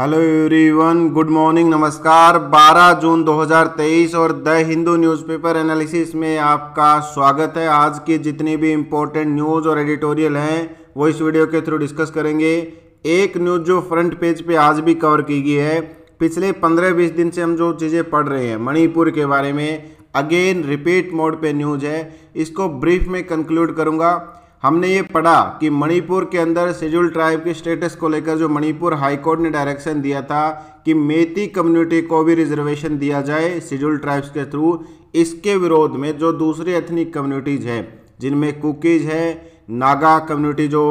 hello everyone good morning नमस्कार 12 जून 2023 और the Hindu newspaper analysis में आपका स्वागत है आज की जितनी भी इम्पोर्टेंट न्यूज़ और एडिटोरियल हैं वो इस वीडियो के थ्रू डिस्कस करेंगे एक न्यूज़ जो फ्रंट पेज पे आज भी कवर की गई है पिछले 15-20 दिन से हम जो चीज़ें पढ़ रहे हैं मणिपुर के बारे में अगेन रिपीट मोड पर न्यूज़ है इसको ब्रीफ में कंक्लूड करूँगा हमने ये पढ़ा कि मणिपुर के अंदर शेड्यूल ट्राइब के स्टेटस को लेकर जो मणिपुर हाईकोर्ट ने डायरेक्शन दिया था कि मेती कम्युनिटी को भी रिजर्वेशन दिया जाए शेड्यूल ट्राइब्स के थ्रू इसके विरोध में जो दूसरी एथनिक कम्युनिटीज़ हैं जिनमें कुकीज़ है नागा कम्युनिटी जो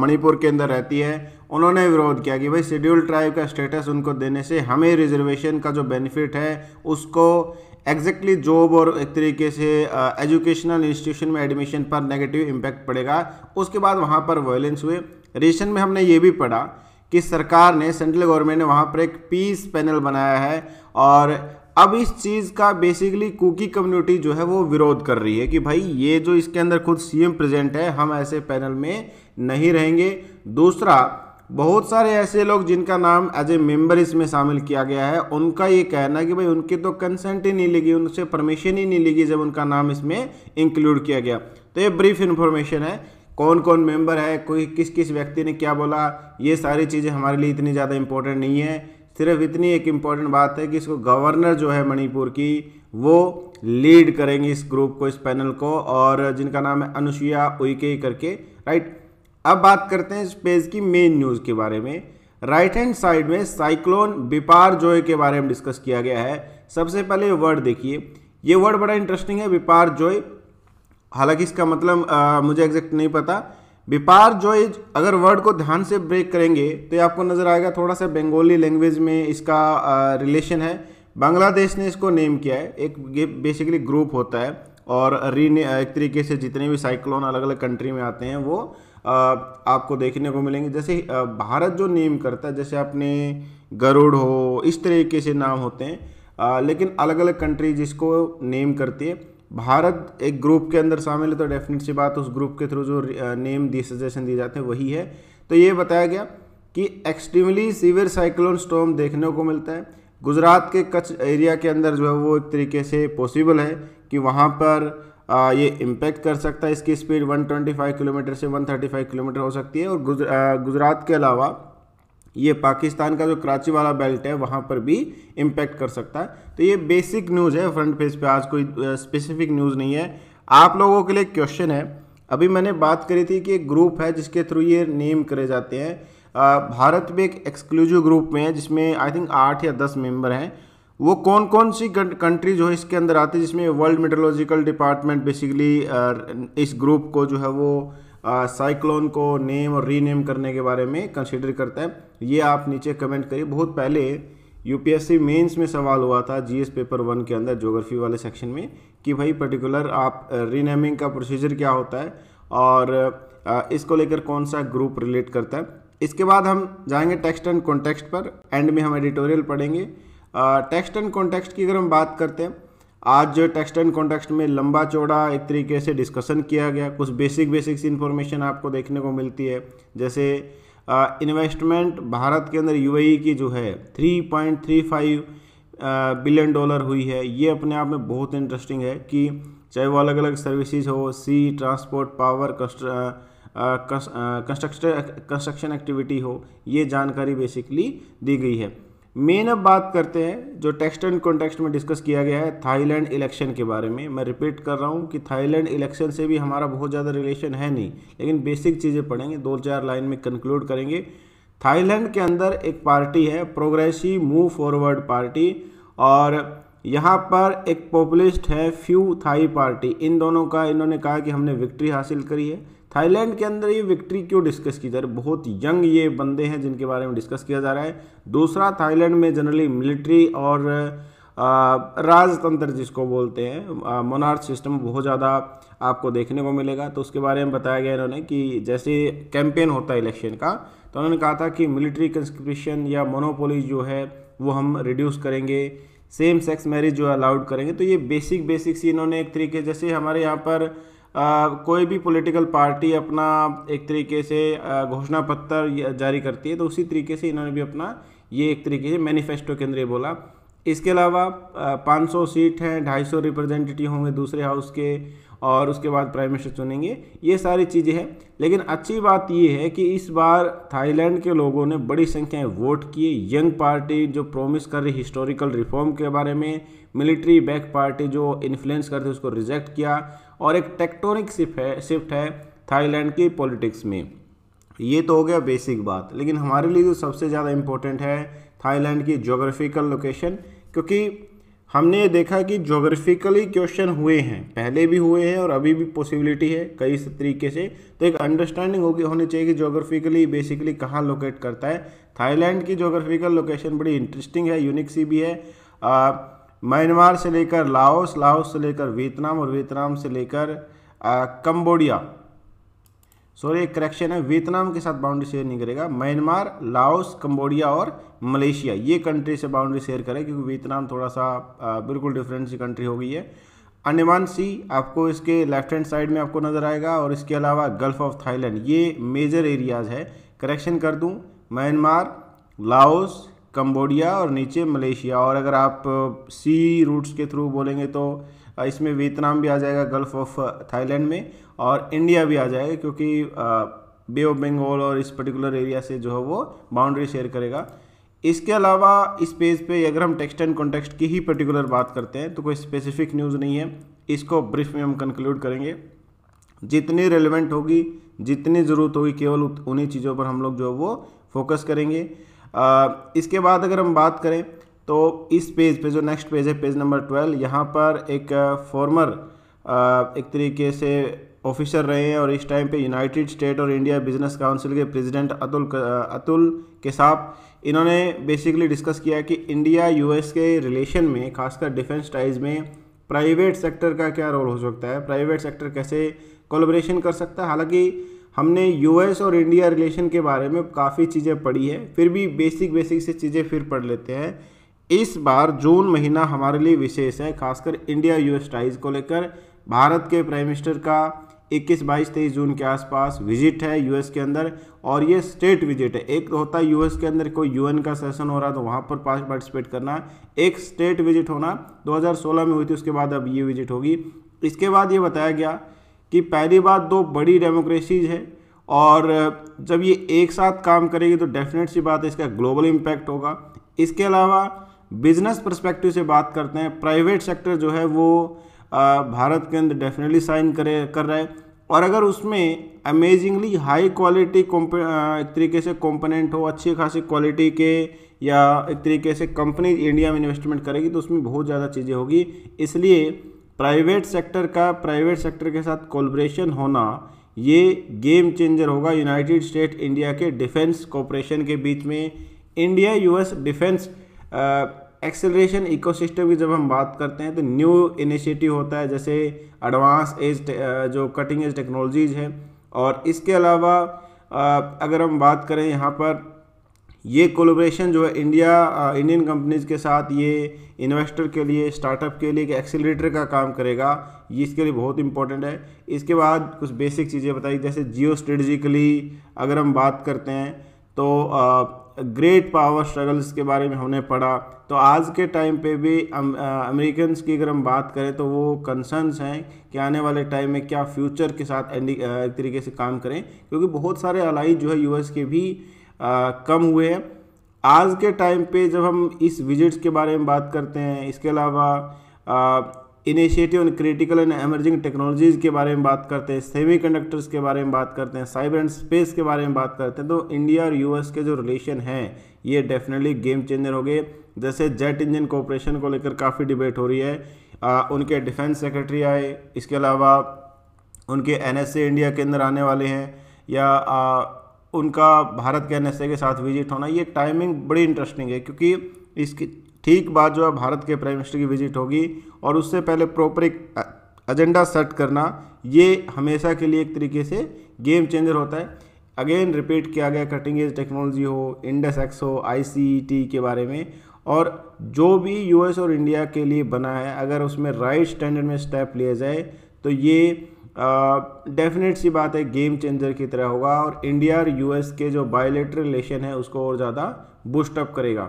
मणिपुर के अंदर रहती है उन्होंने विरोध किया कि भाई शेड्यूल ट्राइब का स्टेटस उनको देने से हमें रिजर्वेशन का जो बेनिफिट है उसको एग्जैक्टली जॉब और एक तरीके से एजुकेशनल इंस्टीट्यूशन में एडमिशन पर नेगेटिव इम्पैक्ट पड़ेगा उसके बाद वहाँ पर वायलेंस हुए रिसेंट में हमने ये भी पढ़ा कि सरकार ने सेंट्रल गवर्नमेंट ने वहाँ पर एक पीस पैनल बनाया है और अब इस चीज़ का बेसिकली कुकी कम्युनिटी जो है वो विरोध कर रही है कि भाई ये जो इसके अंदर खुद सीएम प्रेजेंट है हम ऐसे पैनल में नहीं रहेंगे दूसरा बहुत सारे ऐसे लोग जिनका नाम एज ए मेम्बर इसमें शामिल किया गया है उनका ये कहना है कि भाई उनकी तो कंसेंट ही नहीं लेगी उनसे परमिशन ही नहीं लेगी जब उनका नाम इसमें इंक्लूड किया गया तो ये ब्रीफ इन्फॉर्मेशन है कौन कौन मेंबर है कोई किस किस व्यक्ति ने क्या बोला ये सारी चीज़ें हमारे लिए इतनी ज़्यादा इम्पोर्टेंट नहीं है सिर्फ इतनी एक इम्पॉर्टेंट बात है कि इसको गवर्नर जो है मणिपुर की वो लीड करेंगे इस ग्रुप को इस पैनल को और जिनका नाम है अनुसुईया उइके करके राइट अब बात करते हैं इस पेज की मेन न्यूज़ के बारे में राइट हैंड साइड में साइक्लोन व्यापार जोय के बारे में डिस्कस किया गया है सबसे पहले वर्ड देखिए ये वर्ड बड़ा इंटरेस्टिंग है व्यापार जोय हालांकि इसका मतलब आ, मुझे एग्जैक्ट नहीं पता व्यापार जोय अगर वर्ड को ध्यान से ब्रेक करेंगे तो ये आपको नज़र आएगा थोड़ा सा बंगाली लैंग्वेज में इसका आ, रिलेशन है बांग्लादेश ने इसको नेम किया है एक ये बेसिकली ग्रुप होता है और री एक तरीके से जितने भी साइक्लोन अलग अलग कंट्री में आते हैं वो आपको देखने को मिलेंगे जैसे भारत जो नेम करता है जैसे अपने गरुड़ हो इस तरीके से नाम होते हैं लेकिन अलग अलग कंट्री जिसको नेम करती है भारत एक ग्रुप के अंदर शामिल है तो डेफिनेट सी बात उस ग्रुप के थ्रू जो नेम दी सजेशन दिए जाते हैं वही है तो ये बताया गया कि एक्सट्रीमली सीवियर साइक्लोन स्टॉम देखने को मिलता है गुजरात के कच्छ एरिया के अंदर जो है वो एक तरीके से पॉसिबल है कि वहाँ पर आ, ये इम्पैक्ट कर सकता है इसकी स्पीड 125 किलोमीटर से 135 किलोमीटर हो सकती है और गुज, आ, गुजरात के अलावा ये पाकिस्तान का जो कराची वाला बेल्ट है वहाँ पर भी इम्पैक्ट कर सकता है तो ये बेसिक न्यूज़ है फ्रंट पेज पे आज कोई स्पेसिफिक न्यूज़ नहीं है आप लोगों के लिए क्वेश्चन है अभी मैंने बात करी थी कि एक ग्रुप है जिसके थ्रू ये नेम करे जाते हैं भारत में एक एक्सक्लूसिव ग्रुप में है जिसमें आई थिंक आठ या दस मेंबर हैं वो कौन कौन सी कंट्री जो है इसके अंदर आती है जिसमें वर्ल्ड मेट्रोलॉजिकल डिपार्टमेंट बेसिकली इस ग्रुप को जो है वो साइक्लोन को नेम और रीनेम करने के बारे में कंसिडर करता है ये आप नीचे कमेंट करिए बहुत पहले यूपीएससी मेंस में सवाल हुआ था जीएस पेपर वन के अंदर ज्योग्राफी वाले सेक्शन में कि भाई पर्टिकुलर आप रीनेमिंग का प्रोसीजर क्या होता है और इसको लेकर कौन सा ग्रुप रिलेट करता है इसके बाद हम जाएंगे टेक्स्ट एंड कॉन्टेक्स्ट पर एंड में हम एडिटोरियल पढ़ेंगे टेक्स्ट एंड कॉन्टेक्स्ट की अगर हम बात करते हैं आज टेक्स्ट एंड कॉन्टेक्स्ट में लंबा चौड़ा एक तरीके से डिस्कशन किया गया कुछ बेसिक बेसिक सी इन्फॉर्मेशन आपको देखने को मिलती है जैसे इन्वेस्टमेंट भारत के अंदर यूएई e की जो है 3.35 बिलियन डॉलर हुई है ये अपने आप में बहुत इंटरेस्टिंग है कि चाहे वो अलग अलग सर्विसेज हो sea transport power construction activity हो ये जानकारी बेसिकली दी गई है मेन अब बात करते हैं जो टेक्स्ट एंड कॉन्टेक्स्ट में डिस्कस किया गया है थाईलैंड इलेक्शन के बारे में मैं रिपीट कर रहा हूँ कि थाईलैंड इलेक्शन से भी हमारा बहुत ज़्यादा रिलेशन है नहीं लेकिन बेसिक चीज़ें पढ़ेंगे दो चार लाइन में कंक्लूड करेंगे थाईलैंड के अंदर एक पार्टी है प्रोग्रेसिव मूव फॉरवर्ड पार्टी और यहाँ पर एक पॉपुलिस्ट है फ्यू थाई पार्टी इन दोनों का इन्होंने कहा कि हमने विक्ट्री हासिल करी है थाईलैंड के अंदर ये विक्ट्री क्यों डिस्कस की जा रही है बहुत यंग ये बंदे हैं जिनके बारे में डिस्कस किया जा रहा है दूसरा थाईलैंड में जनरली मिलिट्री और राजतंत्र जिसको बोलते हैं मोनार्थ सिस्टम बहुत ज़्यादा आपको देखने को मिलेगा तो उसके बारे में बताया गया इन्होंने कि जैसे कैंपेन होता है इलेक्शन का तो उन्होंने कहा था कि मिलिट्री कंस्क्रिप्शन या मोनोपोली जो है वो हम रिड्यूस करेंगे सेम सेक्स मैरिज जो अलाउड करेंगे तो ये बेसिक बेसिक सी इन्होंने एक तरीके जैसे हमारे यहाँ पर कोई भी पॉलिटिकल पार्टी अपना एक तरीके से घोषणा पत्र जारी करती है तो उसी तरीके से इन्होंने भी अपना ये एक तरीके से मैनिफेस्टो के अंदर बोला इसके अलावा 500 सीट हैं 250 रिप्रेजेंटेटिव होंगे दूसरे हाउस के और उसके बाद प्राइम मिनिस्टर चुनेंगे ये सारी चीज़ें हैं लेकिन अच्छी बात ये है कि इस बार थाईलैंड के लोगों ने बड़ी संख्या में वोट किए यंग पार्टी जो प्रोमिस कर रही हिस्टोरिकल रिफॉर्म के बारे में मिलिट्री बैक पार्टी जो इन्फ्लुएंस है उसको रिजेक्ट किया और एक टेक्टोनिक शिफ्ट है शिफ्ट है थाईलैंड की पॉलिटिक्स में ये तो हो गया बेसिक बात लेकिन हमारे लिए जो सबसे ज़्यादा इम्पोर्टेंट है थाईलैंड की जोग्राफिकल लोकेशन क्योंकि हमने ये देखा कि जोग्राफिकली क्वेश्चन हुए हैं पहले भी हुए हैं और अभी भी पॉसिबिलिटी है कई तरीके से तो एक अंडरस्टैंडिंग होगी होनी चाहिए कि जोग्राफिकली बेसिकली कहाँ लोकेट करता है थाईलैंड की जोग्राफिकल लोकेशन बड़ी इंटरेस्टिंग है यूनिक सी भी है आ, म्यांमार से लेकर लाओस लाओस से लेकर वियतनाम और वियतनाम से लेकर कंबोडिया सॉरी एक करेक्शन है वियतनाम के साथ बाउंड्री शेयर नहीं करेगा म्यांमार लाओस कंबोडिया और मलेशिया ये कंट्री से बाउंड्री शेयर करें क्योंकि वियतनाम थोड़ा सा बिल्कुल डिफरेंट सी कंट्री हो गई है अंडमान सी आपको इसके लेफ्ट हैंड साइड में आपको नज़र आएगा और इसके अलावा गल्फ ऑफ थाईलैंड ये मेजर एरियाज़ है करेक्शन कर दूँ म्यांमार लाओस कम्बोडिया और नीचे मलेशिया और अगर आप सी रूट्स के थ्रू बोलेंगे तो इसमें वियतनाम भी आ जाएगा गल्फ ऑफ थाईलैंड में और इंडिया भी आ जाएगा क्योंकि बे ऑफ बंगाल और इस पर्टिकुलर एरिया से जो है वो बाउंड्री शेयर करेगा इसके अलावा इस पेज पे अगर हम टेक्स्ट एंड कॉन्टेक्स्ट की ही पर्टिकुलर बात करते हैं तो कोई स्पेसिफिक न्यूज़ नहीं है इसको ब्रीफ में हम कंक्लूड करेंगे जितनी रेलिवेंट होगी जितनी ज़रूरत होगी केवल उन्हीं चीज़ों पर हम लोग जो है वो फोकस करेंगे इसके बाद अगर हम बात करें तो इस पेज पे जो नेक्स्ट पेज है पेज नंबर ट्वेल्व यहाँ पर एक फॉर्मर एक तरीके से ऑफिसर रहे हैं और इस टाइम पे यूनाइटेड स्टेट और इंडिया बिजनेस काउंसिल के प्रेसिडेंट अतुल अतुल के साहब इन्होंने बेसिकली डिस्कस किया कि इंडिया यूएस के रिलेशन में खासकर डिफेंस टाइज में प्राइवेट सेक्टर का क्या रोल हो सकता है प्राइवेट सेक्टर कैसे कोलोब्रेशन कर सकता है हालांकि हमने यूएस और इंडिया रिलेशन के बारे में काफ़ी चीज़ें पढ़ी है फिर भी बेसिक बेसिक से चीज़ें फिर पढ़ लेते हैं इस बार जून महीना हमारे लिए विशेष है खासकर इंडिया यूएस टाइज को लेकर भारत के प्राइम मिनिस्टर का 21, 22, 23 जून के आसपास विजिट है यूएस के अंदर और ये स्टेट विजिट है एक तो होता है यूएस के अंदर कोई यूएन का सेशन हो रहा तो वहाँ पर पास पार्टिसिपेट करना एक स्टेट विजिट होना 2016 में हुई थी उसके बाद अब ये विजिट होगी इसके बाद ये बताया गया कि पहली बात दो बड़ी डेमोक्रेसीज़ है और जब ये एक साथ काम करेगी तो डेफिनेट सी बात है इसका ग्लोबल इम्पैक्ट होगा इसके अलावा बिजनेस परस्पेक्टिव से बात करते हैं प्राइवेट सेक्टर जो है वो भारत के अंदर डेफिनेटली साइन करे कर रहा है और अगर उसमें अमेजिंगली हाई क्वालिटी एक तरीके से कंपोनेंट हो अच्छी खासी क्वालिटी के या एक तरीके से कंपनी इंडिया में इन्वेस्टमेंट करेगी तो उसमें बहुत ज़्यादा चीज़ें होगी इसलिए प्राइवेट सेक्टर का प्राइवेट सेक्टर के साथ कोलब्रेशन होना ये गेम चेंजर होगा यूनाइटेड स्टेट इंडिया के डिफेंस कॉपरेशन के बीच में India US defence acceleration ecosystem की जब हम बात करते हैं तो न्यू इनिशिएटिव होता है जैसे एडवांस एज जो कटिंग एज टेक्नोलॉजीज है और इसके अलावा अगर हम बात करें यहाँ पर ये कोलोब्रेशन जो है इंडिया इंडियन कंपनीज़ के साथ ये इन्वेस्टर के लिए स्टार्टअप के लिए एक एक्सेलेटर का काम करेगा ये इसके लिए बहुत इंपॉर्टेंट है इसके बाद कुछ बेसिक चीज़ें बताई जैसे जियो स्ट्रेटजिकली अगर हम बात करते हैं तो ग्रेट पावर स्ट्रगल्स के बारे में हमने पढ़ा तो आज के टाइम पे भी अमेरिकन की अगर हम बात करें तो वो कंसर्न्स हैं कि आने वाले टाइम में क्या फ्यूचर के साथ एक तरीके से काम करें क्योंकि बहुत सारे अलाइज जो है यूएस के भी आ, कम हुए हैं आज के टाइम पे जब हम इस विजिट्स के बारे में बात करते हैं इसके अलावा initiative and critical and emerging technologies के बारे में बात करते हैं सेमी कंडक्टर्स के बारे में बात करते हैं साइबर एंड स्पेस के बारे में बात करते हैं तो इंडिया और यूएस के जो रिलेशन हैं ये डेफिनेटली गेम चेंजर हो गए जैसे जेट इंजन कॉपरेशन को लेकर काफ़ी डिबेट हो रही है आ, उनके डिफेंस सेक्रेटरी आए इसके अलावा उनके एन इंडिया के अंदर आने वाले हैं या आ, उनका भारत के एन के साथ विजिट होना ये टाइमिंग बड़ी इंटरेस्टिंग है क्योंकि इसकी ठीक बाद जो है भारत के प्राइम मिनिस्टर की विजिट होगी और उससे पहले प्रॉपर एक एजेंडा सेट करना ये हमेशा के लिए एक तरीके से गेम चेंजर होता है अगेन रिपीट किया गया कटिंग एज टेक्नोलॉजी हो इंडस एक्स हो आई e के बारे में और जो भी यूएस और इंडिया के लिए बना है अगर उसमें राइट स्टैंडर्ड में स्टेप लिए जाए तो ये डेफिनेट सी बात है गेम चेंजर की तरह होगा और इंडिया और यूएस के जो बायोलेटर रिलेशन है उसको और ज़्यादा बूस्टअप करेगा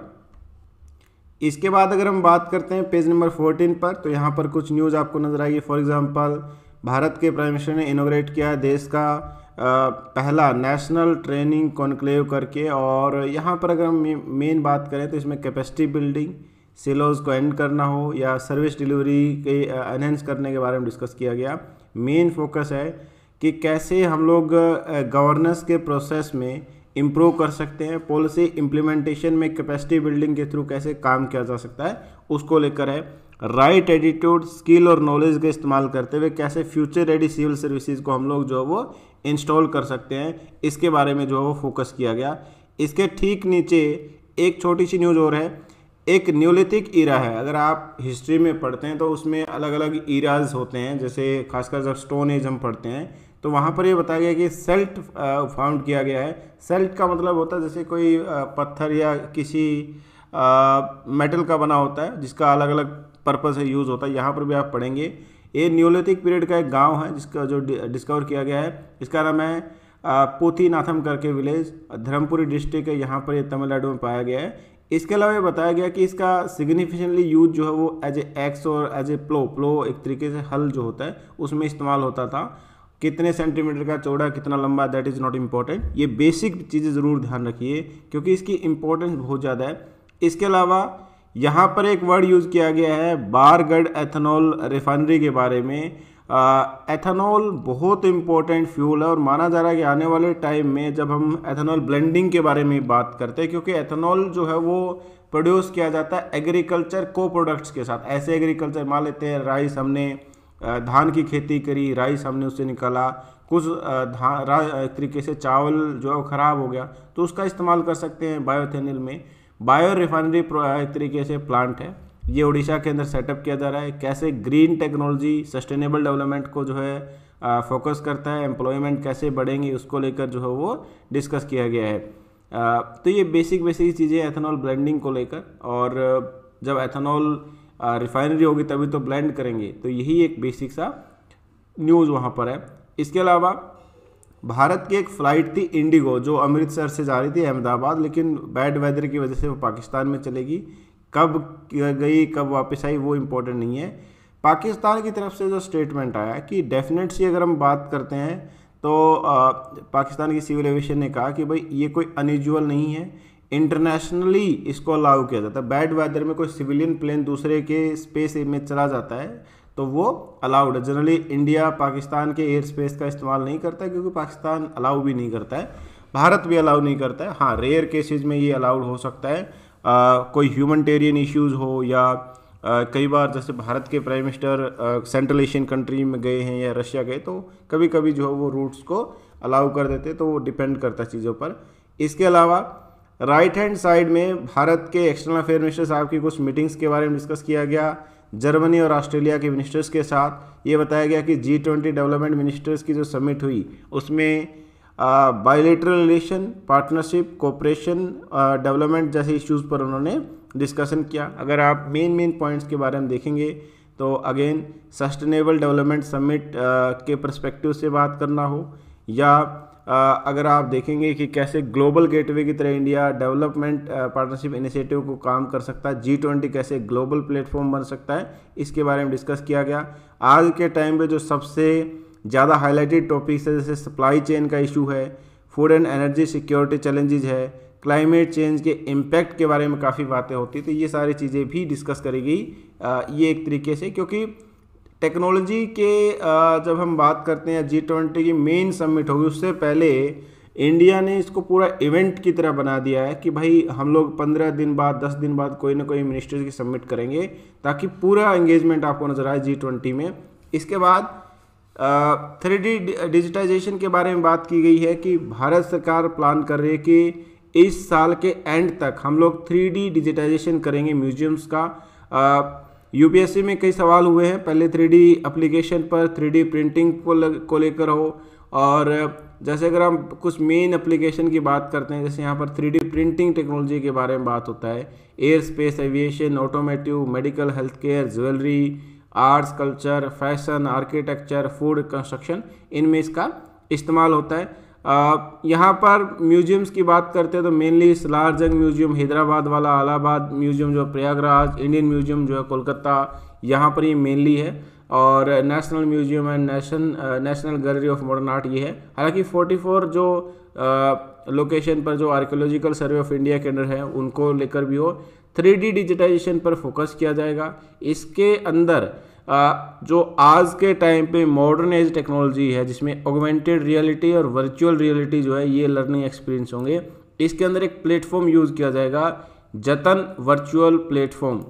इसके बाद अगर हम बात करते हैं पेज नंबर फोर्टीन पर तो यहाँ पर कुछ न्यूज़ आपको नज़र आएगी फॉर एग्जांपल भारत के प्राइम मिनिस्टर ने इनोग्रेट किया है देश का पहला नेशनल ट्रेनिंग कॉन्क्लेव करके और यहाँ पर अगर हम मेन बात करें तो इसमें कैपेसिटी बिल्डिंग सिलोज को एंड करना हो या सर्विस डिलीवरी के एनहेंस करने के बारे में डिस्कस किया गया मेन फोकस है कि कैसे हम लोग गवर्नेंस के प्रोसेस में इम्प्रूव कर सकते हैं पॉलिसी इम्प्लीमेंटेशन में कैपेसिटी बिल्डिंग के थ्रू कैसे काम किया जा सकता है उसको लेकर है राइट एटीट्यूड स्किल और नॉलेज का इस्तेमाल करते हुए कैसे फ्यूचर रेडी सिविल सर्विसेज को हम लोग जो है वो इंस्टॉल कर सकते हैं इसके बारे में जो है वो फोकस किया गया इसके ठीक नीचे एक छोटी सी न्यूज़ और है एक न्योलिथिक ईरा है अगर आप हिस्ट्री में पढ़ते हैं तो उसमें अलग अलग ईराज होते हैं जैसे खासकर जब स्टोन एज हम पढ़ते हैं तो वहाँ पर ये बताया गया कि सेल्ट फाउंड uh, किया गया है सेल्ट का मतलब होता है जैसे कोई uh, पत्थर या किसी मेटल uh, का बना होता है जिसका अलग अलग पर्पज़ है यूज़ होता है यहाँ पर भी आप पढ़ेंगे ये न्योलिथिक पीरियड का एक गाँव है जिसका जो डिस्कवर किया गया है इसका नाम है पोथी नाथम करके विलेज धर्मपुरी डिस्ट्रिक्ट है यहाँ पर ये तमिलनाडु में पाया गया है इसके अलावा ये बताया गया कि इसका सिग्निफिकेंटली यूज जो है वो एज ए एक्स और एज ए प्लो प्लो एक तरीके से हल जो होता है उसमें इस्तेमाल होता था कितने सेंटीमीटर का चौड़ा कितना लंबा दैट इज़ नॉट इम्पॉर्टेंट ये बेसिक चीज़ें ज़रूर ध्यान रखिए क्योंकि इसकी इम्पोर्टेंस बहुत ज़्यादा है इसके अलावा यहाँ पर एक वर्ड यूज़ किया गया है बारगढ़ एथेनॉल रिफाइनरी के बारे में एथेनॉल बहुत इम्पोर्टेंट फ्यूल है और माना जा रहा है कि आने वाले टाइम में जब हम एथेनॉल ब्लेंडिंग के बारे में बात करते हैं क्योंकि एथेनॉल जो है वो प्रोड्यूस किया जाता है एग्रीकल्चर को प्रोडक्ट्स के साथ ऐसे एग्रीकल्चर मान लेते हैं राइस हमने धान की खेती करी राइस हमने उससे निकाला कुछ धान एक तरीके से चावल जो है वो ख़राब हो गया तो उसका इस्तेमाल कर सकते हैं बायोथेनिल में बायो रिफाइनरी एक तरीके से प्लांट है ये उड़ीसा के अंदर सेटअप किया जा रहा है कैसे ग्रीन टेक्नोलॉजी सस्टेनेबल डेवलपमेंट को जो है फोकस करता है एम्प्लॉयमेंट कैसे बढ़ेंगी उसको लेकर जो है वो डिस्कस किया गया है आ, तो ये बेसिक बेसिक चीज़ें एथेनॉल ब्लेंडिंग को लेकर और जब एथेनॉल रिफाइनरी होगी तभी तो ब्लेंड करेंगे तो यही एक बेसिक सा न्यूज़ वहाँ पर है इसके अलावा भारत की एक फ़्लाइट थी इंडिगो जो अमृतसर से जा रही थी अहमदाबाद लेकिन बैड वेदर की वजह से वो पाकिस्तान में चलेगी कब गई कब वापस आई वो इम्पोर्टेंट नहीं है पाकिस्तान की तरफ से जो स्टेटमेंट आया कि डेफिनेट सी अगर हम बात करते हैं तो आ, पाकिस्तान की सिविल एविएशन ने कहा कि भाई ये कोई अनयूजल नहीं है इंटरनेशनली इसको अलाउ किया जाता है बैड वेदर में कोई सिविलियन प्लेन दूसरे के स्पेस में चला जाता है तो वो अलाउड है जनरली इंडिया पाकिस्तान के एयर स्पेस का इस्तेमाल नहीं करता क्योंकि पाकिस्तान अलाउ भी नहीं करता है भारत भी अलाउ नहीं करता है हाँ रेयर केसेज में ये अलाउड हो सकता है कोई ह्यूमनटेरियन इश्यूज़ हो या कई बार जैसे भारत के prime minister central Asian country में गए हैं या रशिया गए तो कभी कभी जो है वो रूट्स को अलाउ कर देते तो वो डिपेंड करता है चीज़ों पर इसके अलावा राइट हैंड साइड में भारत के एक्सटर्नल अफेयर मिनिस्टर साहब की कुछ मीटिंग्स के बारे में डिस्कस किया गया जर्मनी और ऑस्ट्रेलिया के मिनिस्टर्स के साथ ये बताया गया कि जी ट्वेंटी डेवलपमेंट मिनिस्टर्स की जो समिट हुई उसमें bilateral relation partnership cooperation development जैसे इश्यूज़ पर उन्होंने डिस्कशन किया अगर आप मेन मेन पॉइंट्स के बारे में देखेंगे तो अगेन सस्टेनेबल डेवलपमेंट समिट के परस्पेक्टिव से बात करना हो या uh, अगर आप देखेंगे कि कैसे ग्लोबल गेटवे की तरह इंडिया डेवलपमेंट पार्टनरशिप इनिशिएटिव को काम कर सकता है जी ट्वेंटी कैसे ग्लोबल प्लेटफॉर्म बन सकता है इसके बारे में डिस्कस किया गया आज के टाइम पे जो सबसे ज़्यादा हाईलाइटेड टॉपिक्स है जैसे सप्लाई चेन का इशू है food and energy security challenges है क्लाइमेट चेंज के इम्पैक्ट के बारे में काफ़ी बातें होती तो ये सारी चीज़ें भी डिस्कस करेगी ये एक तरीके से क्योंकि टेक्नोलॉजी के जब हम बात करते हैं जी ट्वेंटी की मेन समिट होगी उससे पहले इंडिया ने इसको पूरा इवेंट की तरह बना दिया है कि भाई हम लोग पंद्रह दिन बाद दस दिन बाद कोई ना कोई मिनिस्टर्स की सबमिट करेंगे ताकि पूरा एंगेजमेंट आपको नजर आए जी ट्वेंटी में इसके बाद थ्री डी डिजिटाइजेशन के बारे में बात की गई है कि भारत सरकार प्लान कर रही है कि इस साल के एंड तक हम लोग थ्री डी डिजिटाइजेशन करेंगे म्यूजियम्स का यूपीएससी में कई सवाल हुए हैं पहले थ्री डी अप्लीकेशन पर थ्री डी प्रिंटिंग को लग, को लेकर हो और जैसे अगर हम कुछ मेन एप्लीकेशन की बात करते हैं जैसे यहाँ पर थ्री डी प्रिंटिंग टेक्नोलॉजी के बारे में बात होता है aerospace aviation automotive medical health care jewellery arts culture fashion architecture food construction इनमें इसका इस्तेमाल होता है यहाँ पर म्यूजियम्स की बात करते हैं तो मेनली सलार जंग म्यूजियम हैदराबाद वाला अलाहाबाद म्यूजियम जो प्रयागराज इंडियन म्यूजियम जो है कोलकाता यहाँ पर ये मेनली है और national museum and nation national gallery of modern art ये है हालांकि 44 जो लोकेशन पर जो आर्कियोलॉजिकल सर्वे ऑफ इंडिया के अंडर है उनको लेकर भी हो थ्री डिजिटाइजेशन पर फोकस किया जाएगा इसके अंदर जो आज के टाइम पे मॉडर्न एज टेक्नोलॉजी है जिसमें ऑगमेंटेड रियलिटी और वर्चुअल रियलिटी जो है ये लर्निंग एक्सपीरियंस होंगे इसके अंदर एक प्लेटफॉर्म यूज़ किया जाएगा जतन वर्चुअल प्लेटफॉर्म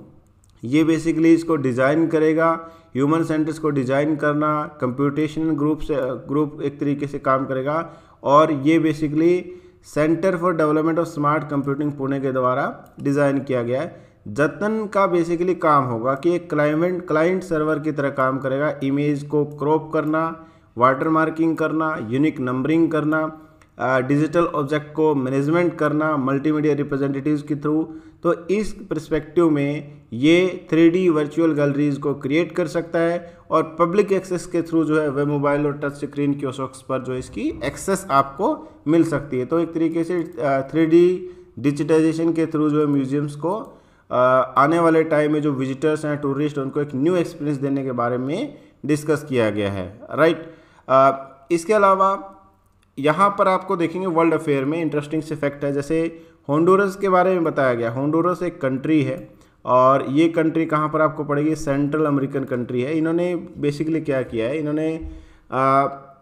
ये बेसिकली इसको डिज़ाइन करेगा ह्यूमन सेंटर्स को डिज़ाइन करना कंप्यूटेशन ग्रुप से ग्रुप एक तरीके से काम करेगा और ये basically centre for development of smart computing Pune के द्वारा डिज़ाइन किया गया है जतन का बेसिकली काम होगा कि एक क्लाइमेंट क्लाइंट सर्वर की तरह काम करेगा इमेज को क्रॉप करना वाटर मार्किंग करना यूनिक नंबरिंग करना डिजिटल ऑब्जेक्ट को मैनेजमेंट करना मल्टीमीडिया रिप्रेजेंटेटिव्स के थ्रू तो इस परस्पेक्टिव में ये थ्री डी वर्चुअल गैलरीज को क्रिएट कर सकता है और पब्लिक एक्सेस के थ्रू जो है वह मोबाइल और टच स्क्रीन क्योसॉक्स पर जो इसकी एक्सेस आपको मिल सकती है तो एक तरीके से थ्री डी डिजिटाइजेशन के थ्रू जो है म्यूजियम्स को आने वाले टाइम में जो विजिटर्स हैं टूरिस्ट उनको एक न्यू एक्सपीरियंस देने के बारे में डिस्कस किया गया है राइट इसके अलावा यहाँ पर आपको देखेंगे वर्ल्ड अफेयर में इंटरेस्टिंग से फैक्ट है जैसे होंडोरस के बारे में बताया गया होंडोरस एक कंट्री है और ये कंट्री कहाँ पर आपको पड़ेगी सेंट्रल अमेरिकन कंट्री है इन्होंने बेसिकली क्या किया है इन्होंने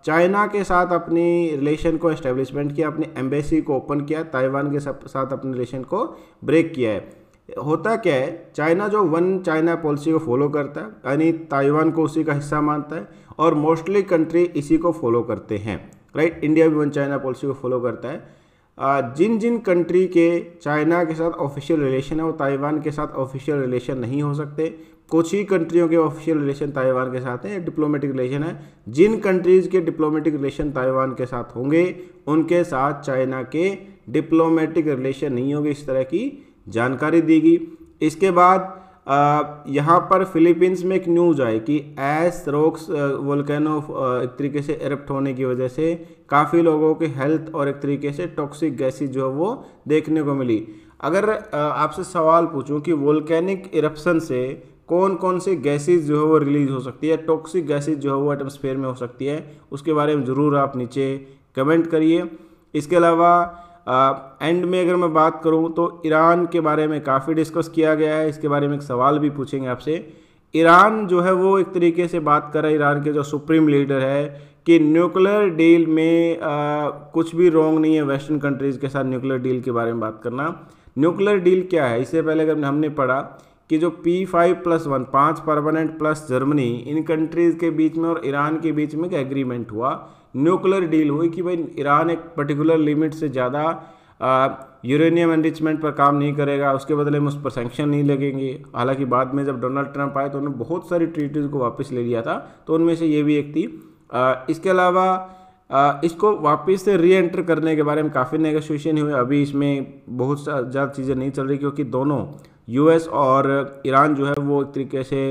चाइना के साथ अपनी रिलेशन को इस्टेब्लिशमेंट किया अपनी एम्बेसी को ओपन किया ताइवान के साथ अपने रिलेशन को ब्रेक किया है होता क्या है चाइना जो वन चाइना पॉलिसी को फॉलो करता है यानी ताइवान को उसी का हिस्सा मानता है और मोस्टली कंट्री इसी को फॉलो करते हैं राइट इंडिया भी वन चाइना पॉलिसी को फॉलो करता है जिन जिन कंट्री के चाइना के साथ ऑफिशियल रिलेशन है वो ताइवान के साथ ऑफिशियल रिलेशन नहीं हो सकते कुछ ही कंट्रियों के ऑफिशियल रिलेशन ताइवान के साथ हैं डिप्लोमेटिक रिलेशन है जिन कंट्रीज़ के डिप्लोमेटिक रिलेशन ताइवान के साथ होंगे उनके साथ चाइना के डिप्लोमेटिक रिलेशन नहीं होंगे इस तरह की जानकारी दी गई इसके बाद यहाँ पर फिलीपींस में एक न्यूज़ आई कि एस रोक्स वोल्केनो एक तरीके से एरप्ट होने की वजह से काफ़ी लोगों के हेल्थ और एक तरीके से टॉक्सिक गैसेज जो है वो देखने को मिली अगर आपसे सवाल पूछूं कि वोल्केनिक इरप्शन से कौन कौन से गैसेज जो है वो रिलीज हो सकती है टॉक्सिक गैसेज जो है वो एटमोसफेयर में हो सकती है उसके बारे में ज़रूर आप नीचे कमेंट करिए इसके अलावा एंड में अगर मैं बात करूँ तो ईरान के बारे में काफ़ी डिस्कस किया गया है इसके बारे में एक सवाल भी पूछेंगे आपसे ईरान जो है वो एक तरीके से बात कर रहा है ईरान के जो सुप्रीम लीडर है कि न्यूक्लियर डील में आ, कुछ भी रॉन्ग नहीं है वेस्टर्न कंट्रीज़ के साथ न्यूक्लियर डील के बारे में बात करना न्यूक्लियर डील क्या है इससे पहले अगर हमने पढ़ा कि जो पी फाइव प्लस वन पाँच परमानेंट प्लस जर्मनी इन कंट्रीज़ के बीच में और ईरान के बीच में एक एग्रीमेंट हुआ न्यूक्लियर डील हुई कि भाई ईरान एक पर्टिकुलर लिमिट से ज़्यादा यूरेनियम एनरिचमेंट पर काम नहीं करेगा उसके बदले में उस पर सेंक्शन नहीं लगेंगे हालांकि बाद में जब डोनाल्ड ट्रंप आए तो उन्होंने बहुत सारी ट्रीटीज़ को वापस ले लिया था तो उनमें से ये भी एक थी आ, इसके अलावा आ, इसको वापस से री एंटर करने के बारे में काफ़ी नेगोशिएशन हुए अभी इसमें बहुत ज़्यादा चीज़ें नहीं चल रही क्योंकि दोनों यूएस और ईरान जो है वो एक तरीके से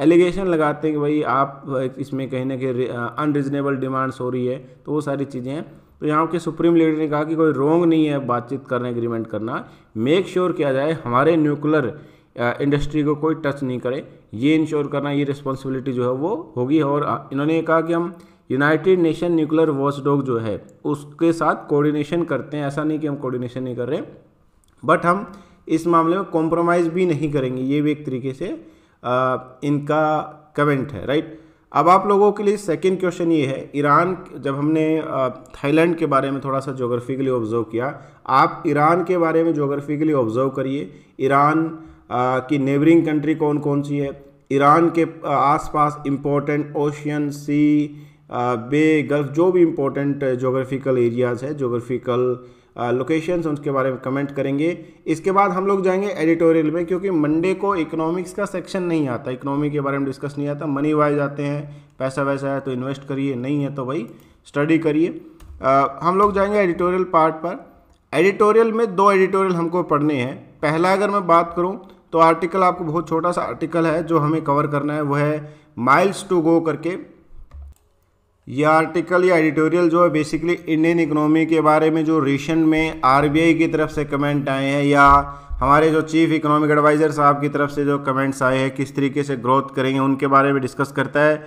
एलिगेशन लगाते हैं कि भाई आप इसमें कहीं ना कहीं अनरिजनेबल डिमांड्स हो रही है तो वो सारी चीज़ें हैं तो यहाँ के सुप्रीम लीडर ने कहा कि कोई रोंग नहीं है बातचीत करना एग्रीमेंट करना मेक श्योर sure किया जाए हमारे न्यूक्लियर इंडस्ट्री को कोई टच नहीं करे ये इंश्योर करना ये रिस्पॉन्सिबिलिटी जो है वो होगी और इन्होंने कहा कि हम United Nation nuclear watchdog जो है उसके साथ कोऑर्डिनेशन करते हैं ऐसा नहीं कि हम कोऑर्डिनेशन नहीं कर रहे बट हम इस मामले में कॉम्प्रोमाइज़ भी नहीं करेंगे ये भी एक तरीके से इनका कमेंट है राइट अब आप लोगों के लिए सेकंड क्वेश्चन ये है ईरान जब हमने थाईलैंड के बारे में थोड़ा सा जोग्राफिकली ऑब्जर्व किया आप ईरान के बारे में जोग्राफिकली ऑब्जर्व करिए ईरान की नेबरिंग कंट्री कौन कौन सी है ईरान के आसपास important ocean sea bay gulf जो भी इम्पोर्टेंट जोग्राफिकल एरियाज़ है जोग्राफिकल लोकेशंस उनके बारे में कमेंट करेंगे इसके बाद हम लोग जाएंगे एडिटोरियल में क्योंकि मंडे को इकोनॉमिक्स का सेक्शन नहीं आता इकोनॉमी के बारे में डिस्कस नहीं आता मनी वाइज आते हैं पैसा वैसा है तो इन्वेस्ट करिए नहीं है तो भाई स्टडी करिए हम लोग जाएंगे एडिटोरियल पार्ट पर एडिटोरियल में दो एडिटोरियल हमको पढ़ने हैं पहला अगर मैं बात करूँ तो आर्टिकल आपको बहुत छोटा सा आर्टिकल है जो हमें कवर करना है वो है माइल्स टू गो करके यह आर्टिकल या एडिटोरियल जो है बेसिकली इंडियन इकोनॉमी के बारे में जो रिसेंट में आरबीआई की तरफ से कमेंट आए हैं या हमारे जो चीफ इकोनॉमिक एडवाइज़र साहब की तरफ से जो कमेंट्स आए हैं किस तरीके से ग्रोथ करेंगे उनके बारे में डिस्कस करता है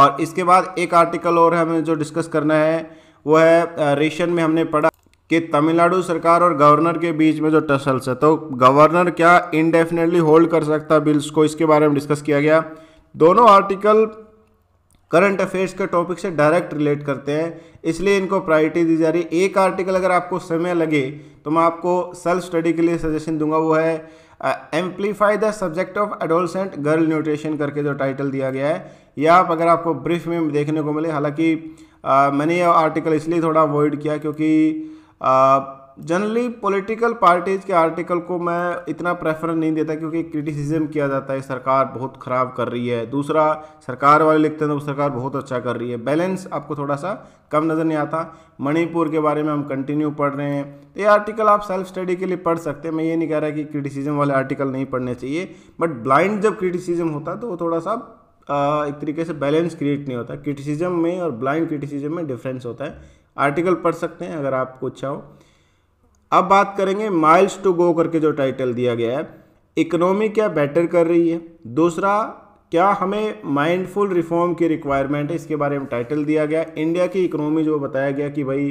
और इसके बाद एक आर्टिकल और हमें जो डिस्कस करना है वो है रिसेंट में हमने पढ़ा कि तमिलनाडु सरकार और गवर्नर के बीच में जो टसल्स है तो गवर्नर क्या इनडेफिनेटली होल्ड कर सकता बिल्स को इसके बारे में डिस्कस किया गया दोनों आर्टिकल करंट अफेयर्स के टॉपिक से डायरेक्ट रिलेट करते हैं इसलिए इनको प्रायोरिटी दी जा रही है एक आर्टिकल अगर आपको समय लगे तो मैं आपको सेल्फ स्टडी के लिए सजेशन दूंगा वो है amplify the subject of adolescent girl nutrition करके जो टाइटल दिया गया है या आप अगर आपको ब्रीफ में देखने को मिले हालांकि मैंने ये आर्टिकल इसलिए थोड़ा अवॉइड किया क्योंकि आ, जनरली पॉलिटिकल पार्टीज़ के आर्टिकल को मैं इतना प्रेफरेंस नहीं देता क्योंकि क्रिटिसिज्म किया जाता है सरकार बहुत ख़राब कर रही है दूसरा सरकार वाले लिखते हैं तो सरकार बहुत अच्छा कर रही है बैलेंस आपको थोड़ा सा कम नज़र नहीं आता मणिपुर के बारे में हम कंटिन्यू पढ़ रहे हैं तो ये आर्टिकल आप सेल्फ स्टडी के लिए पढ़ सकते हैं मैं ये नहीं कह रहा कि क्रिटिसिज्म वाले आर्टिकल नहीं पढ़ने चाहिए बट ब्लाइंड जब क्रिटिसिज्म होता है तो वो थोड़ा सा एक तरीके से बैलेंस क्रिएट नहीं होता क्रिटिसिज्म में और ब्लाइंड क्रिटिसिज्म में डिफरेंस होता है आर्टिकल पढ़ सकते हैं अगर आपको इच्छा हो अब बात करेंगे माइल्स टू गो करके जो टाइटल दिया गया है इकोनॉमी क्या बेटर कर रही है दूसरा क्या हमें माइंडफुल रिफॉर्म की रिक्वायरमेंट है इसके बारे में टाइटल दिया गया इंडिया की इकोनॉमी जो बताया गया कि भाई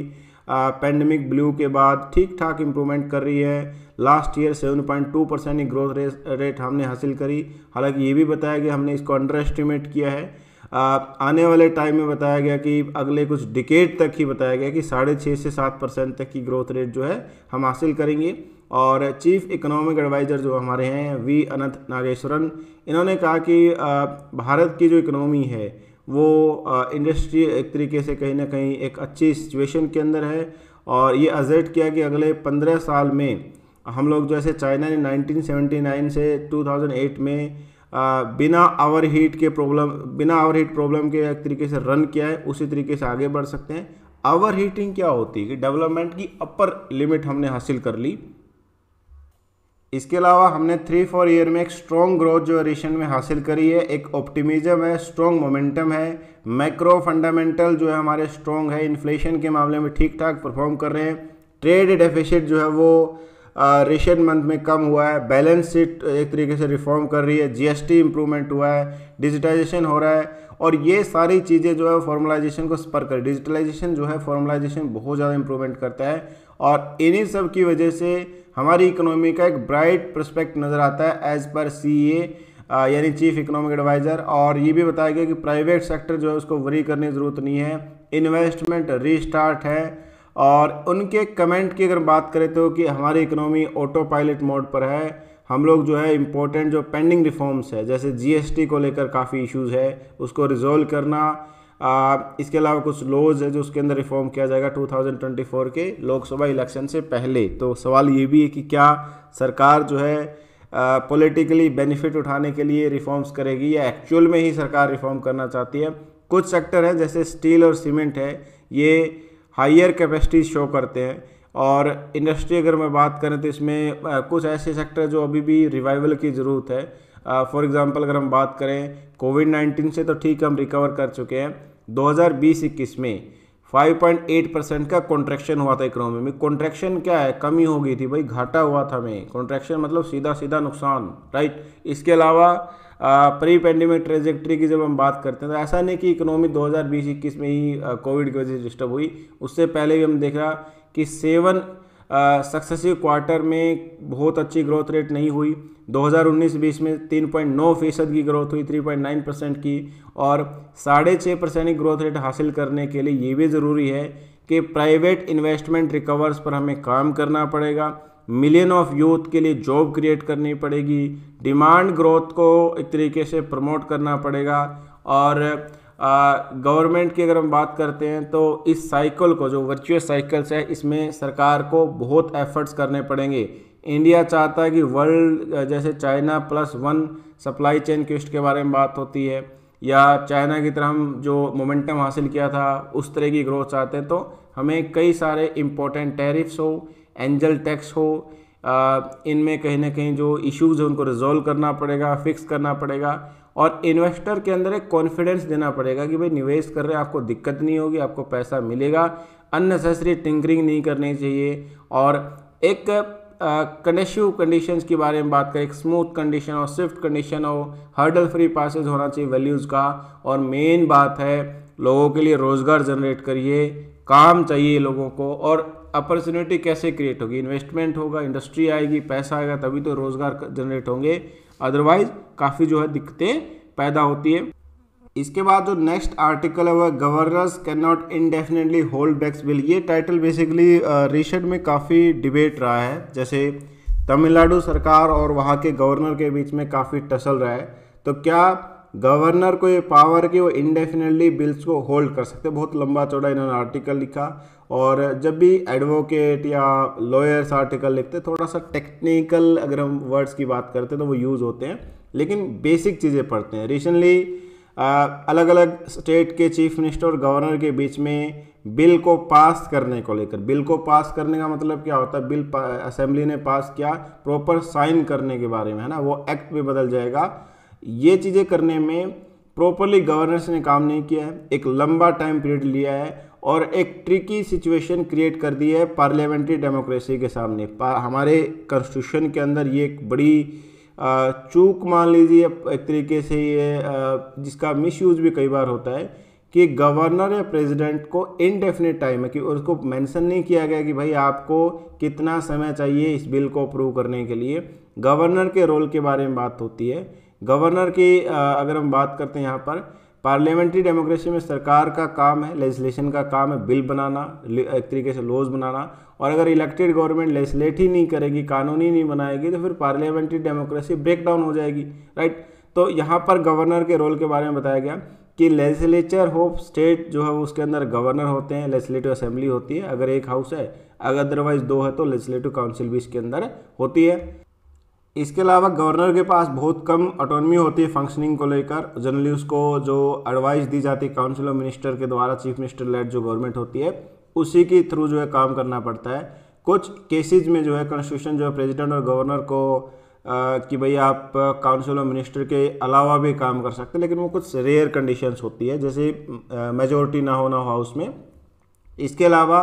पेंडेमिक ब्लू के बाद ठीक ठाक इम्प्रूवमेंट कर रही है last year 7.2 percent growth rate हमने हासिल करी हालांकि ये भी बताया गया हमने इसको अंडर एस्टिमेट किया है आने वाले टाइम में बताया गया कि अगले कुछ डिकेट तक ही बताया गया कि साढ़े छः से सात परसेंट तक की ग्रोथ रेट जो है हम हासिल करेंगे और चीफ इकोनॉमिक एडवाइज़र जो हमारे हैं वी अनंत नागेश्वरन इन्होंने कहा कि भारत की जो इकोनॉमी है वो इंडस्ट्री एक तरीके से कहीं ना कहीं एक अच्छी सिचुएशन के अंदर है और ये अजर्ट किया कि अगले पंद्रह साल में हम लोग जैसे चाइना ने 1979 से 2008 में बिना आवर हीट के प्रॉब्लम बिना आवर हीट प्रॉब्लम के एक तरीके से रन किया है उसी तरीके से आगे बढ़ सकते हैं आवर हीटिंग क्या होती है कि डेवलपमेंट की अपर लिमिट हमने हासिल कर ली इसके अलावा हमने थ्री फोर ईयर में एक स्ट्रॉन्ग ग्रोथ जो रेशन में हासिल करी है एक ऑप्टिमिज्म है स्ट्रॉन्ग मोमेंटम है मैक्रो फंडामेंटल जो है हमारे स्ट्रॉन्ग है इन्फ्लेशन के मामले में ठीक ठाक परफॉर्म कर रहे हैं ट्रेड डेफिशिट जो है वो रेशन मंथ में कम हुआ है बैलेंस शीट एक तरीके से रिफॉर्म कर रही है जीएसटी इंप्रूवमेंट हुआ है डिजिटाइजेशन हो रहा है और ये सारी चीज़ें जो है फॉर्मलाइजेशन को स्पर कर डिजिटलाइजेशन जो है फॉर्मलाइजेशन बहुत ज़्यादा इंप्रूवमेंट करता है और इन्हीं सब की वजह से हमारी इकोनॉमी का एक ब्राइट प्रस्पेक्ट नज़र आता है एज़ पर सी यानी चीफ इकोनॉमिक एडवाइज़र और ये भी बताया गया कि प्राइवेट सेक्टर जो है उसको वरी करने की ज़रूरत नहीं है इन्वेस्टमेंट रीस्टार्ट है और उनके कमेंट की अगर बात करें तो कि हमारी इकोनॉमी ऑटो पायलट मोड पर है हम लोग जो है इम्पोर्टेंट जो पेंडिंग रिफॉर्म्स है जैसे जीएसटी को लेकर काफ़ी इश्यूज़ है उसको रिजोल्व करना आ, इसके अलावा कुछ लॉज है जो उसके अंदर रिफॉर्म किया जाएगा 2024 के लोकसभा इलेक्शन से पहले तो सवाल ये भी है कि क्या सरकार जो है पॉलिटिकली बेनिफिट उठाने के लिए रिफॉर्म्स करेगी या एक्चुअल में ही सरकार रिफॉर्म करना चाहती है कुछ सेक्टर है जैसे स्टील और सीमेंट है ये हाइयर कैपेसिटी शो करते हैं और इंडस्ट्री अगर मैं बात करें तो इसमें कुछ ऐसे सेक्टर जो अभी भी रिवाइवल की ज़रूरत है फॉर एग्ज़ाम्पल अगर हम बात करें कोविड नाइन्टीन से तो ठीक हम रिकवर कर चुके हैं 2020-21 में 5.8 परसेंट का कॉन्ट्रैक्शन हुआ था इकोनॉमी में कॉन्ट्रैक्शन क्या है कमी हो गई थी भाई घाटा हुआ था हमें कॉन्ट्रैक्शन मतलब सीधा सीधा नुकसान राइट इसके अलावा प्री पेंडेमिक ट्रेजेक्ट्री की जब हम बात करते हैं तो ऐसा नहीं कि इकोनॉमी 2020-21 में ही कोविड की वजह से डिस्टर्ब हुई उससे पहले भी हम देख रहा कि सेवन सक्सेसिव क्वार्टर में बहुत अच्छी ग्रोथ रेट नहीं हुई 2019-20 में 3.9 फीसद की ग्रोथ हुई 3.9 परसेंट की और साढ़े छः परसेंट ग्रोथ रेट हासिल करने के लिए ये भी ज़रूरी है कि प्राइवेट इन्वेस्टमेंट रिकवर्स पर हमें काम करना पड़ेगा मिलियन ऑफ यूथ के लिए जॉब क्रिएट करनी पड़ेगी डिमांड ग्रोथ को एक तरीके से प्रमोट करना पड़ेगा और गवर्नमेंट की अगर हम बात करते हैं तो इस साइकिल को जो वर्चुअल साइकिल्स है इसमें सरकार को बहुत एफर्ट्स करने पड़ेंगे इंडिया चाहता है कि वर्ल्ड जैसे China plus one supply chain क्विस्ट के बारे में बात होती है या चाइना की तरह हम जो मोमेंटम हासिल किया था उस तरह की ग्रोथ चाहते हैं तो हमें कई सारे इम्पोर्टेंट टेरिफ्स हो एंजल टैक्स हो इनमें कहीं ना कहीं जो इश्यूज़ हैं उनको रिजोल्व करना पड़ेगा फिक्स करना पड़ेगा और इन्वेस्टर के अंदर एक कॉन्फिडेंस देना पड़ेगा कि भाई निवेश कर रहे हैं आपको दिक्कत नहीं होगी आपको पैसा मिलेगा अननेसेसरी टिंकरिंग नहीं करनी चाहिए और एक uh, कंडीशंस के बारे में बात करें एक स्मूथ कंडीशन हो स्विफ्ट कंडीशन हो हर्डल फ्री पासेज होना चाहिए वैल्यूज़ का और मेन बात है लोगों के लिए रोज़गार जनरेट करिए काम चाहिए लोगों को और अपॉर्चुनिटी कैसे क्रिएट होगी इन्वेस्टमेंट होगा इंडस्ट्री आएगी पैसा आएगा तभी तो रोज़गार जनरेट होंगे अदरवाइज काफ़ी जो है दिक्कतें पैदा होती है इसके बाद जो नेक्स्ट आर्टिकल है वह governors cannot indefinitely hold backs bill ये टाइटल बेसिकली रिसेंट में काफ़ी डिबेट रहा है जैसे तमिलनाडु सरकार और वहाँ के गवर्नर के बीच में काफ़ी टसल रहा है तो क्या गवर्नर को ये पावर कि वो इंडेफिनेटली बिल्स को होल्ड कर सकते बहुत लंबा चौड़ा इन्होंने आर्टिकल लिखा और जब भी एडवोकेट या लॉयर्स आर्टिकल लिखते थोड़ा सा टेक्निकल अगर हम वर्ड्स की बात करते तो वो यूज़ होते हैं लेकिन बेसिक चीज़ें पढ़ते हैं रिसेंटली अलग अलग स्टेट के चीफ मिनिस्टर और गवर्नर के बीच में बिल को पास करने को लेकर बिल को पास करने का मतलब क्या होता है बिल असेंबली ने पास किया प्रॉपर साइन करने के बारे में है ना वो एक्ट भी बदल जाएगा ये चीज़ें करने में प्रॉपरली गवर्नेंस ने काम नहीं किया है एक लंबा टाइम पीरियड लिया है और एक ट्रिकी सिचुएशन क्रिएट कर दी है पार्लियामेंट्री डेमोक्रेसी के सामने हमारे कॉन्स्टिट्यूशन के अंदर ये एक बड़ी चूक मान लीजिए एक तरीके से ये जिसका मिसयूज भी कई बार होता है कि गवर्नर या प्रेसिडेंट को इनडेफिनेट टाइम है कि उसको मेंशन नहीं किया गया कि भाई आपको कितना समय चाहिए इस बिल को अप्रूव करने के लिए गवर्नर के रोल के बारे में बात होती है गवर्नर की अगर हम बात करते हैं यहाँ पर पार्लियामेंट्री डेमोक्रेसी में सरकार का काम है लेजिस्लेशन का काम है बिल बनाना एक तरीके से लॉज बनाना और अगर इलेक्टेड गवर्नमेंट लेजिस्लेट ही नहीं करेगी कानूनी नहीं बनाएगी तो फिर पार्लियामेंट्री डेमोक्रेसी ब्रेक डाउन हो जाएगी राइट तो यहाँ पर गवर्नर के रोल के बारे में बताया गया कि लेजिस्लेचर हो स्टेट जो है उसके अंदर गवर्नर होते हैं लेजिस्लेटिव असेंबली होती है अगर एक हाउस है अगर अदरवाइज दो है तो लेजिस्लेटिव काउंसिल भी इसके अंदर होती है इसके अलावा गवर्नर के पास बहुत कम ऑटोनमी होती है फंक्शनिंग को लेकर जनरली उसको जो एडवाइस दी जाती है काउंसिल ऑफ मिनिस्टर के द्वारा चीफ मिनिस्टर लेट जो गवर्नमेंट होती है उसी के थ्रू जो है काम करना पड़ता है कुछ केसेज में जो है कॉन्स्टिट्यूशन जो है प्रेजिडेंट और गवर्नर को आ, कि भाई आप काउंसिल ऑफ मिनिस्टर के अलावा भी काम कर सकते हैं लेकिन वो कुछ रेयर कंडीशंस होती है जैसे मेजोरिटी ना होना हो हाउस में इसके अलावा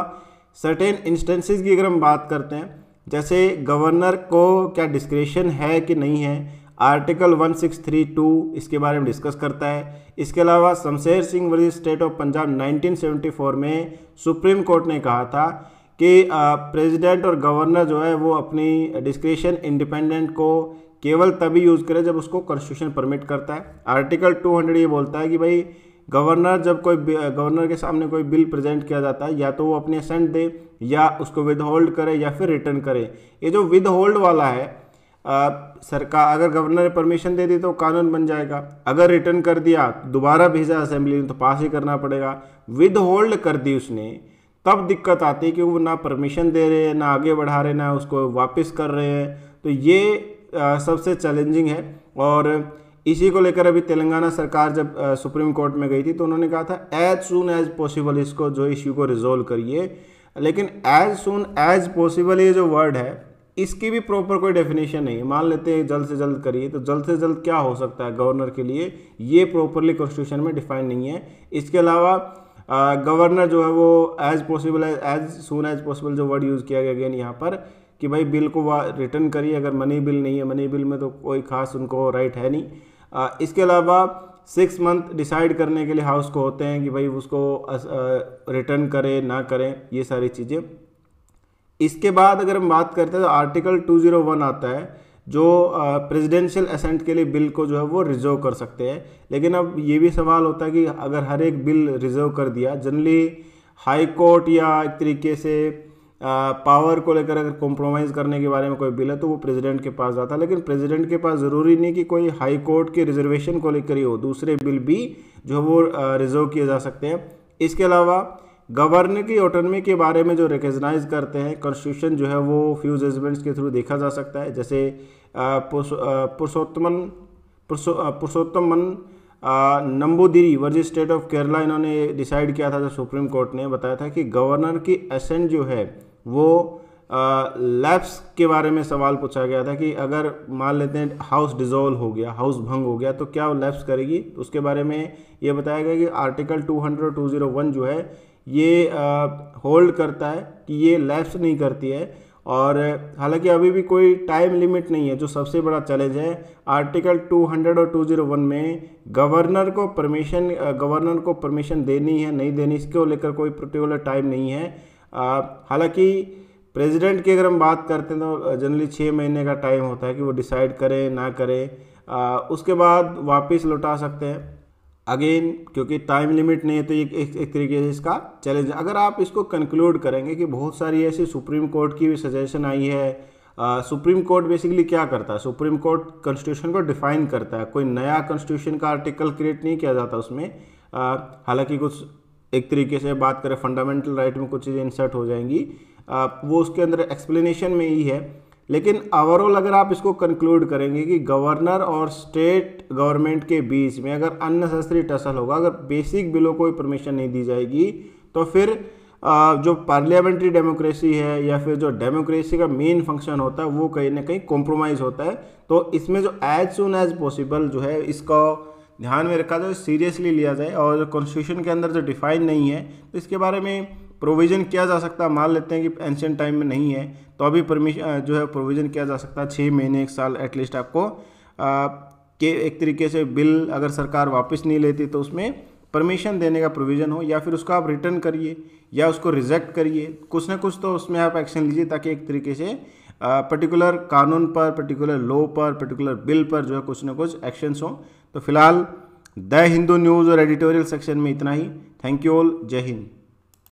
सर्टेन इंस्टेंसेस की अगर हम बात करते हैं जैसे गवर्नर को क्या डिस्क्रेशन है कि नहीं है आर्टिकल 1632 इसके बारे में डिस्कस करता है इसके अलावा Shamsher Singh versus state of Punjab 1974 में सुप्रीम कोर्ट ने कहा था कि प्रेसिडेंट और गवर्नर जो है वो अपनी डिस्क्रेशन इंडिपेंडेंट को केवल तभी यूज़ करे जब उसको कॉन्स्टिट्यूशन परमिट करता है आर्टिकल 200 ये बोलता है कि भाई गवर्नर जब कोई गवर्नर के सामने कोई बिल प्रेजेंट किया जाता है या तो वो अपने सेंट दे या उसको विद होल्ड करे या फिर रिटर्न करे ये जो विद होल्ड वाला है सरकार अगर गवर्नर ने परमिशन दे दी तो कानून बन जाएगा अगर रिटर्न कर दिया दोबारा भेजा असेंबली में तो पास ही करना पड़ेगा विद होल्ड कर दी उसने तब दिक्कत आती है कि वो ना परमिशन दे रहे हैं ना आगे बढ़ा रहे ना उसको वापस कर रहे हैं तो ये आ, सबसे चैलेंजिंग है और इसी को लेकर अभी तेलंगाना सरकार जब सुप्रीम कोर्ट में गई थी तो उन्होंने कहा था एज सुन एज पॉसिबल इसको जो इश्यू को रिजोल्व करिए लेकिन एज सुन एज पॉसिबल ये जो वर्ड है इसकी भी प्रॉपर कोई डेफिनेशन नहीं है मान लेते हैं जल्द से जल्द करिए तो जल्द से जल्द क्या हो सकता है गवर्नर के लिए ये प्रॉपरली कॉन्स्टिट्यूशन में डिफाइन नहीं है इसके अलावा गवर्नर जो है वो as possible as soon as possible जो वर्ड यूज़ किया गया अगेन यहाँ पर कि भाई बिल को रिटर्न करिए अगर मनी बिल नहीं है मनी बिल में तो कोई खास उनको राइट है नहीं इसके अलावा सिक्स मंथ डिसाइड करने के लिए हाउस को होते हैं कि भाई उसको रिटर्न करें ना करें ये सारी चीज़ें इसके बाद अगर हम बात करते हैं तो आर्टिकल 201 आता है जो प्रेसिडेंशियल असेंट के लिए बिल को जो है वो रिजर्व कर सकते हैं लेकिन अब ये भी सवाल होता है कि अगर हर एक बिल रिजर्व कर दिया जनरली हाई कोर्ट या एक तरीके से पावर को लेकर अगर कॉम्प्रोमाइज़ करने के बारे में कोई बिल है तो वो प्रेसिडेंट के पास जाता है लेकिन प्रेसिडेंट के पास ज़रूरी नहीं कि कोई हाई कोर्ट के रिजर्वेशन को लेकर ही हो दूसरे बिल भी जो वो रिजर्व किए जा सकते हैं इसके अलावा गवर्नर की ऑटोनमी के बारे में जो रिकगनाइज करते हैं कॉन्स्टिट्यूशन जो है वो फ्यू जजमेंट्स के थ्रू देखा जा सकता है जैसे Purushothaman Purushothaman Namboodiri versus state of Kerala इन्होंने डिसाइड किया था जब सुप्रीम कोर्ट ने बताया था कि गवर्नर की असेंट जो है वो लैप्स के बारे में सवाल पूछा गया था कि अगर मान लेते हैं हाउस डिज़ोल्व हो गया हाउस भंग हो गया तो क्या वो लैप्स करेगी तो उसके बारे में ये बताया गया कि आर्टिकल 200 201 जो है ये होल्ड करता है कि ये लैप्स नहीं करती है और हालांकि अभी भी कोई टाइम लिमिट नहीं है जो सबसे बड़ा चैलेंज है आर्टिकल 200 और 201 में गवर्नर को परमिशन गवर्नर को परमिशन देनी है नहीं देनी इसको लेकर कोई पर्टिकुलर टाइम नहीं है हालांकि प्रेसिडेंट की अगर हम बात करते हैं तो जनरली छः महीने का टाइम होता है कि वो डिसाइड करें ना करें आ, उसके बाद वापस लौटा सकते हैं अगेन क्योंकि टाइम लिमिट नहीं है तो एक, एक तरीके से इसका चैलेंज अगर आप इसको कंक्लूड करेंगे कि बहुत सारी ऐसी सुप्रीम कोर्ट की भी सजेशन आई है आ, सुप्रीम कोर्ट बेसिकली क्या करता है सुप्रीम कोर्ट कॉन्स्टिट्यूशन को डिफाइन करता है कोई नया कॉन्स्टिट्यूशन का आर्टिकल क्रिएट नहीं किया जाता उसमें हालांकि कुछ एक तरीके से बात करें फंडामेंटल राइट में कुछ चीज़ें इंसर्ट हो जाएंगी वो उसके अंदर एक्सप्लेनेशन में ही है लेकिन ओवरऑल अगर आप इसको कंक्लूड करेंगे कि गवर्नर और स्टेट गवर्नमेंट के बीच में अगर अननेसेसरी टसल होगा अगर बेसिक बिलों को परमिशन नहीं दी जाएगी तो फिर जो पार्लियामेंट्री डेमोक्रेसी है या फिर जो डेमोक्रेसी का मेन फंक्शन होता है वो कहीं ना कहीं कॉम्प्रोमाइज़ होता है तो इसमें जो एज सुन एज पॉसिबल जो है इसका ध्यान में रखा जाए सीरियसली लिया जाए और कॉन्स्टिट्यूशन के अंदर जो डिफाइन नहीं है तो इसके बारे में प्रोविज़न किया जा सकता मान लेते हैं कि एंशेंट टाइम में नहीं है तो अभी परमिशन जो है प्रोविज़न किया जा सकता है छः महीने एक साल एटलीस्ट आपको आ, के एक तरीके से बिल अगर सरकार वापस नहीं लेती तो उसमें परमिशन देने का प्रोविज़न हो या फिर उसको आप रिटर्न करिए या उसको रिजेक्ट करिए कुछ ना कुछ तो उसमें आप एक्शन लीजिए ताकि एक तरीके से पर्टिकुलर कानून पर पर्टिकुलर लॉ पर पर्टिकुलर बिल पर जो है कुछ ना कुछ एक्शंस हों तो फिलहाल द हिंदू न्यूज़ और एडिटोरियल सेक्शन में इतना ही थैंक यू ऑल जय हिंद